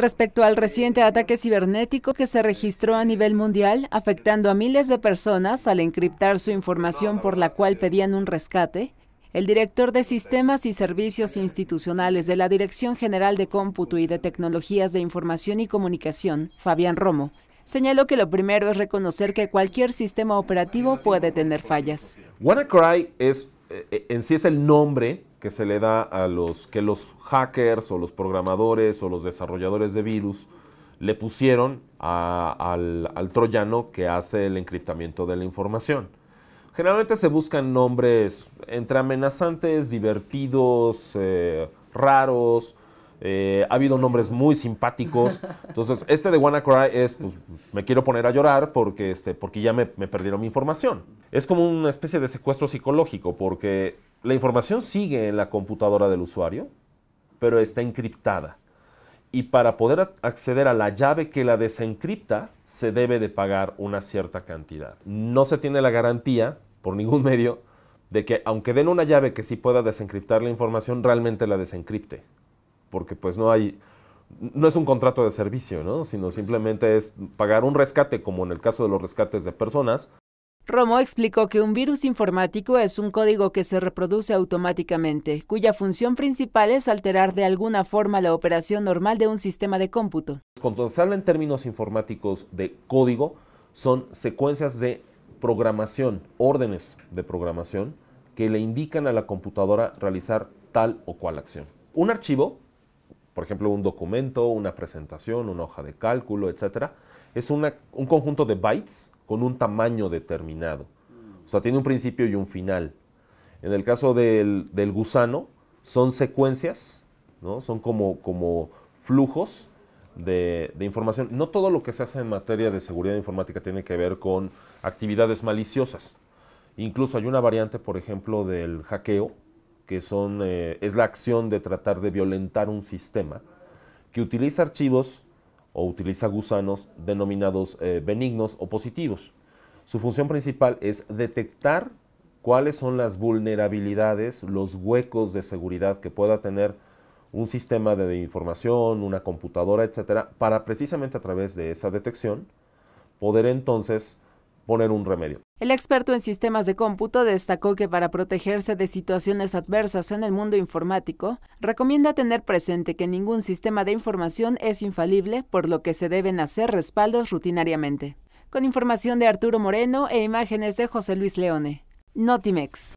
Respecto al reciente ataque cibernético que se registró a nivel mundial, afectando a miles de personas al encriptar su información por la cual pedían un rescate, el director de Sistemas y Servicios Institucionales de la Dirección General de Cómputo y de Tecnologías de Información y Comunicación, Fabián Romo, señaló que lo primero es reconocer que cualquier sistema operativo puede tener fallas. WannaCry es, eh, eh, en sí es el nombre que se le da a los que los hackers o los programadores o los desarrolladores de virus le pusieron al, troyano que hace el encriptamiento de la información. Generalmente se buscan nombres entre amenazantes, divertidos, eh, raros, eh, ha habido nombres muy simpáticos. Entonces, este de WannaCry es, pues, me quiero poner a llorar porque, este, porque ya me, me perdieron mi información. Es como una especie de secuestro psicológico porque la información sigue en la computadora del usuario, pero está encriptada. Y para poder acceder a la llave que la desencripta, se debe de pagar una cierta cantidad. No se tiene la garantía, por ningún medio, de que aunque den una llave que sí pueda desencriptar la información, realmente la desencripte porque pues no hay, no es un contrato de servicio, Sino simplemente es pagar un rescate, como en el caso de los rescates de personas. Romo explicó que un virus informático es un código que se reproduce automáticamente, cuya función principal es alterar de alguna forma la operación normal de un sistema de cómputo. Cuando se en términos informáticos de código, son secuencias de programación, órdenes de programación, que le indican a la computadora realizar tal o cual acción. Un archivo por ejemplo, un documento, una presentación, una hoja de cálculo, etcétera. Es un conjunto de bytes con un tamaño determinado. O sea, tiene un principio y un final. En el caso del, gusano, son secuencias, ¿no? son como, como flujos de, de, información. No todo lo que se hace en materia de seguridad informática tiene que ver con actividades maliciosas. Incluso hay una variante, por ejemplo, del hackeo, que son, eh, es la acción de tratar de violentar un sistema, que utiliza archivos o utiliza gusanos denominados eh, benignos o positivos. Su función principal es detectar cuáles son las vulnerabilidades, los huecos de seguridad que pueda tener un sistema de información, una computadora, etcétera, para precisamente a través de esa detección poder entonces poner un remedio. El experto en sistemas de cómputo destacó que para protegerse de situaciones adversas en el mundo informático, recomienda tener presente que ningún sistema de información es infalible, por lo que se deben hacer respaldos rutinariamente. Con información de Arturo Moreno e imágenes de José Luis Leone. Notimex.